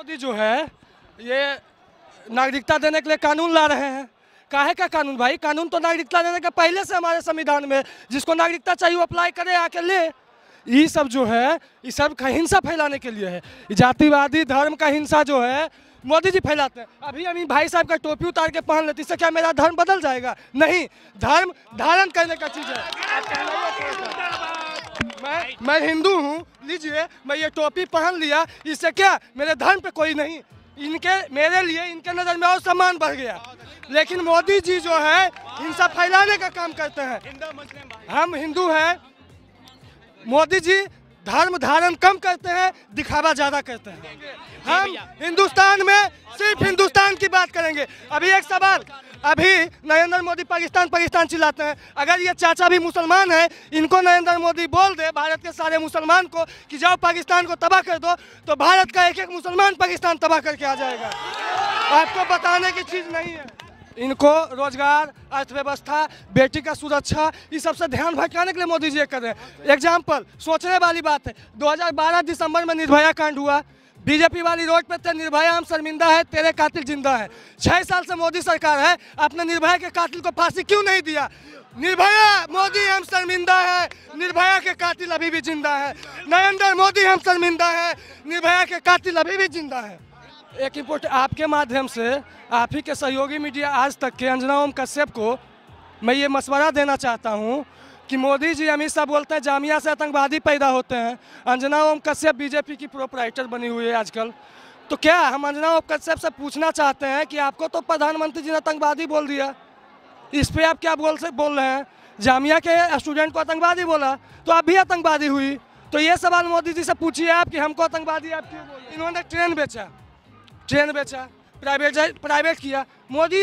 मोदी जो है ये नागरिकता देने के लिए कानून ला रहे हैं काहे का कानून भाई कानून तो नागरिकता देने का पहले से हमारे संविधान में जिसको नागरिकता चाहिए वो अप्लाई करे आके ले ये सब जो है ये सब का हिंसा फैलाने के लिए है जातिवादी धर्म का हिंसा जो है मोदी जी फैलाते हैं अभी अभी भाई साहब का टोपी उतार के पहन लेते इससे क्या मेरा धर्म बदल जाएगा नहीं धर्म धारण करने का चीज़ है मैं मैं हिंदू हूँ लीजिए मैं ये टोपी पहन लिया इससे क्या मेरे धर्म पे कोई नहीं इनके मेरे लिए इनके नज़र में और सम्मान बढ़ गया लेकिन मोदी जी जो है हिंसा फैलाने का काम करते हैं हम हिंदू हैं मोदी जी धर्म धारण कम करते हैं दिखावा ज़्यादा करते हैं हम हिंदुस्तान में सिर्फ हिंदुस्तान की बात करेंगे अभी एक सवाल अभी नरेंद्र मोदी पाकिस्तान पाकिस्तान चिल्लाते हैं अगर ये चाचा भी मुसलमान है इनको नरेंद्र मोदी बोल दे भारत के सारे मुसलमान को कि जाओ पाकिस्तान को तबाह कर दो तो भारत का एक एक मुसलमान पाकिस्तान तबाह करके आ जाएगा आपको बताने की चीज़ नहीं है इनको रोजगार अर्थव्यवस्था बेटी का सुरक्षा इस सबसे ध्यान भटकाने के लिए मोदी जी करें कर रहे हैं एग्जाम्पल सोचने वाली बात है 2012 दिसंबर में निर्भया कांड हुआ बीजेपी वाली रोड पर तेरे निर्भया हम शर्मिंदा है तेरे कातिल जिंदा है छः साल से मोदी सरकार है अपने निर्भया के कातिल को फांसी क्यों नहीं दिया निर्भया मोदी हम शर्मिंदा है निर्भया के कातिल अभी भी जिंदा है नरेंद्र मोदी हम शर्मिंदा है निर्भया के कातिल अभी भी जिंदा है एक इम्पोर्ट आपके माध्यम से आप ही के सहयोगी मीडिया आज तक के अंजना ओम कश्यप को मैं ये मशवरा देना चाहता हूँ कि मोदी जी अमित शाह बोलते हैं जामिया से आतंकवादी पैदा होते हैं अंजना ओम कश्यप बीजेपी की प्रोपराइटर बनी हुई है आजकल तो क्या हम अंजना ओम कश्यप से पूछना चाहते हैं कि आपको तो प्रधानमंत्री जी ने आतंकवादी बोल दिया इस पर आप क्या बोल से बोल रहे हैं जामिया के स्टूडेंट को आतंकवादी बोला तो आप भी आतंकवादी हुई तो ये सवाल मोदी जी से पूछिए आप कि हमको आतंकवादी आप क्यों बोले इन्होंने ट्रेन बेचा ट्रेन बेचा प्राइवेट प्राइवेट किया मोदी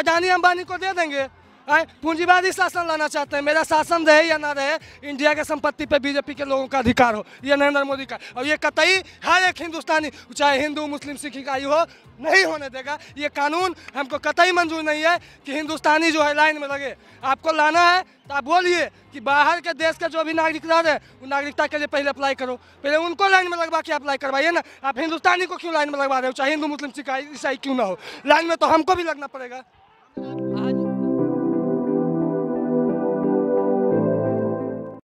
अडानी अंबानी को दे देंगे पूंजीवादी शासन लाना चाहते हैं मेरा शासन रहे या ना रहे इंडिया के संपत्ति पे बीजेपी के लोगों का अधिकार हो ये नरेंद्र मोदी का और ये कतई हर एक हिंदुस्तानी चाहे हिंदू मुस्लिम सिख इकाई हो नहीं होने देगा ये कानून हमको कतई मंजूर नहीं है कि हिंदुस्तानी जो है लाइन में लगे आपको लाना है तो आप बोलिए कि बाहर के देश के जो भी नागरिकता रहे उन नागरिकता के लिए पहले अप्लाई करो पहले उनको लाइन में लगवा के अप्लाई करवाइए ना आप हिंदुस्तानी को क्यों लाइन में लगवा रहे हो चाहे हिंदू मुस्लिम सिखाई ईसाई क्यों ना हो लाइन में तो हमको भी लगना पड़ेगा